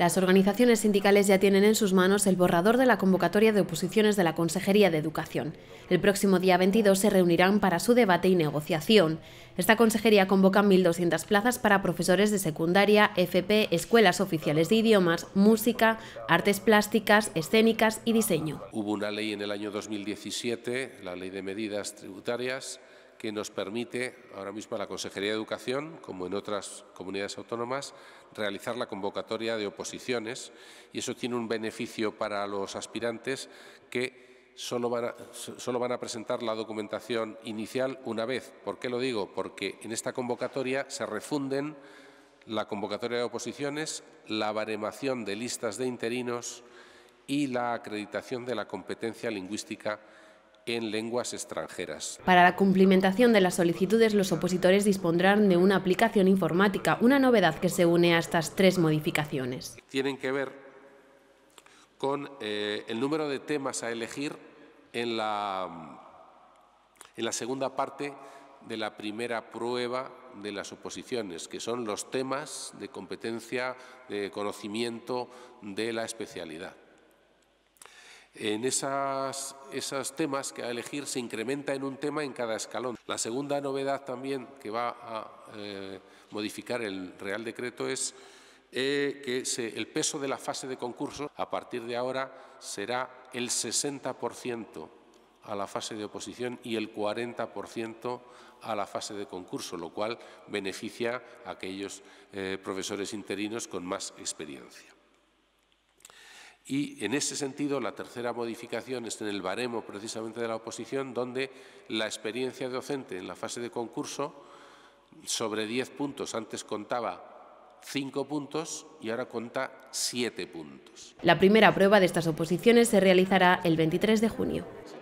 Las organizaciones sindicales ya tienen en sus manos el borrador de la convocatoria de oposiciones de la Consejería de Educación. El próximo día 22 se reunirán para su debate y negociación. Esta consejería convoca 1.200 plazas para profesores de secundaria, FP, escuelas oficiales de idiomas, música, artes plásticas, escénicas y diseño. Hubo una ley en el año 2017, la Ley de Medidas Tributarias, que nos permite ahora mismo a la Consejería de Educación, como en otras comunidades autónomas, realizar la convocatoria de oposiciones y eso tiene un beneficio para los aspirantes que solo van a, presentar la documentación inicial una vez. ¿Por qué lo digo? Porque en esta convocatoria se refunden la convocatoria de oposiciones, la baremación de listas de interinos y la acreditación de la competencia lingüística en lenguas extranjeras. Para la cumplimentación de las solicitudes, los opositores dispondrán de una aplicación informática, una novedad que se une a estas tres modificaciones. Tienen que ver con eh, el número de temas a elegir en la segunda parte de la primera prueba de las oposiciones, que son los temas de competencia, de conocimiento de la especialidad. En esos temas que a elegir se incrementa en un tema en cada escalón. La segunda novedad también que va a eh, modificar el Real Decreto es eh, que el peso de la fase de concurso a partir de ahora será el 60% a la fase de oposición y el 40% a la fase de concurso, lo cual beneficia a aquellos eh, profesores interinos con más experiencia. Y en ese sentido, la tercera modificación está en el baremo precisamente de la oposición, donde la experiencia docente en la fase de concurso sobre 10 puntos, antes contaba 5 puntos y ahora cuenta 7 puntos. La primera prueba de estas oposiciones se realizará el 23 de junio.